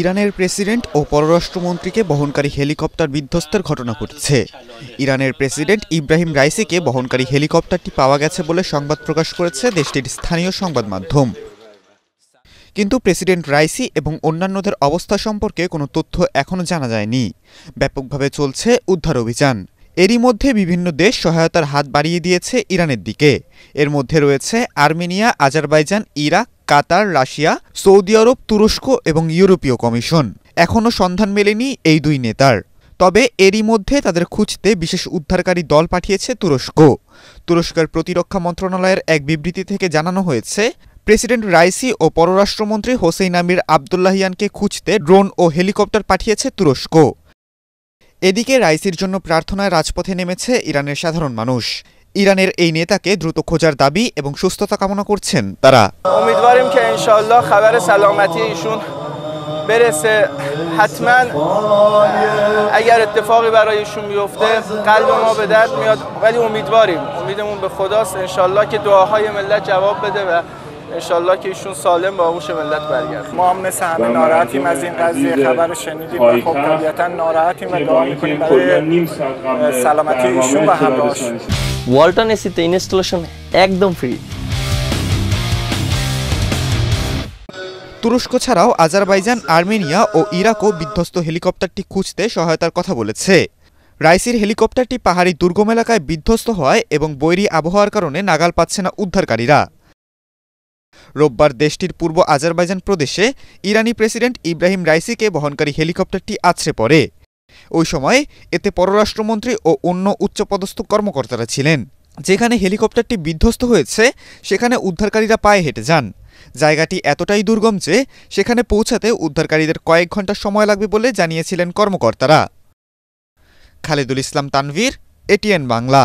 ইরানের প্রেসিডেন্ট ও পররাষ্ট্রমন্ত্রীকে বহনকারী হেলিকপ্টার বিধ্বস্তের ঘটনা ঘটেছে ইরানের প্রেসিডেন্ট ইব্রাহিম রাইসিকে বহনকারী হেলিকপ্টারটি পাওয়া গেছে বলে সংবাদ প্রকাশ করেছে দেশটির স্থানীয় সংবাদ মাধ্যম কিন্তু প্রেসিডেন্ট রাইসি এবং অন্যান্যদের অবস্থা সম্পর্কে কোনো তথ্য এখনও জানা যায়নি ব্যাপকভাবে চলছে উদ্ধার অভিযান এরই মধ্যে বিভিন্ন দেশ সহায়তার হাত বাড়িয়ে দিয়েছে ইরানের দিকে এর মধ্যে রয়েছে Armenia Azerbaijan Iraq Qatar Russia Saudi আরব তুরস্ক এবং ইউরোপীয় কমিশন এখনও সন্ধান মেলেনি এই দুই নেতার তবে এরই মধ্যে তাদের খুঁজতে বিশেষ উদ্ধারকারী দল পাঠিয়েছে তুরস্ক তুরস্কের প্রতিরক্ষা মন্ত্রণালয়ের এক বিবৃতি থেকে জানানো হয়েছে প্রেসিডেন্ট রাইসি ও পররাষ্ট্রমন্ত্রী হোসেইন আমির আবদুল্লাহিয়ানকে খুঁজতে ড্রোন ও হেলিকপ্টার পাঠিয়েছে তুরস্ক এদিকে রাইসির জন্য প্রার্থনায় রাজপথে নেমেছে ইরানের সাধারণ মানুষ ইরানের এই নেতাকে দ্রুত খোঁজার দাবি এবং সুস্থতা কামনা করছেন তারা امیدواریم که انشالله خبر سلامتی ایشون برسه حتما اگر اتفاقی برای ایشون بیفته قلب ما به درد میاد ولی امیدواریم امیدمون به خداست انشالله که دعاهای ملت جواب بده و انشالله که ایشون سالم به آغوش ملت برگرد ما هم مثل همه ناراحتیم از این قضیه خبر شنیدیم و خب طبیعتا ناراحتیم و دعا میکنیم برای سلامتی ایشون و ওয়ালটন এসিতে ইনস্টলেশন একদম ফ্রি তুরস্ক ছাড়াও আজারবাইজান আর্মেনিয়া ও ইরাকও বিধ্বস্ত হেলিকপ্টারটি খুঁজতে সহায়তার কথা বলেছে রাইসির হেলিকপ্টারটি পাহাড়ি দুর্গম এলাকায় বিধ্বস্ত হয় এবং বৈরী আবহাওয়ার কারণে নাগাল পাচ্ছে না উদ্ধারকারীরা রোববার দেশটির পূর্ব আজারবাইজান প্রদেশে ইরানি প্রেসিডেন্ট ইব্রাহিম রাইসিকে বহনকারী হেলিকপ্টারটি আছড়ে পড়ে ওই সময় এতে পররাষ্ট্রমন্ত্রী ও অন্য উচ্চপদস্থ কর্মকর্তারা ছিলেন যেখানে হেলিকপ্টারটি বিধ্বস্ত হয়েছে সেখানে উদ্ধারকারীরা পায়ে হেঁটে যান জায়গাটি এতটাই দুর্গম যে সেখানে পৌঁছাতে উদ্ধারকারীদের কয়েক ঘন্টা সময় লাগবে বলে জানিয়েছিলেন কর্মকর্তারা খালেদুল ইসলাম তানভীর এটিএন বাংলা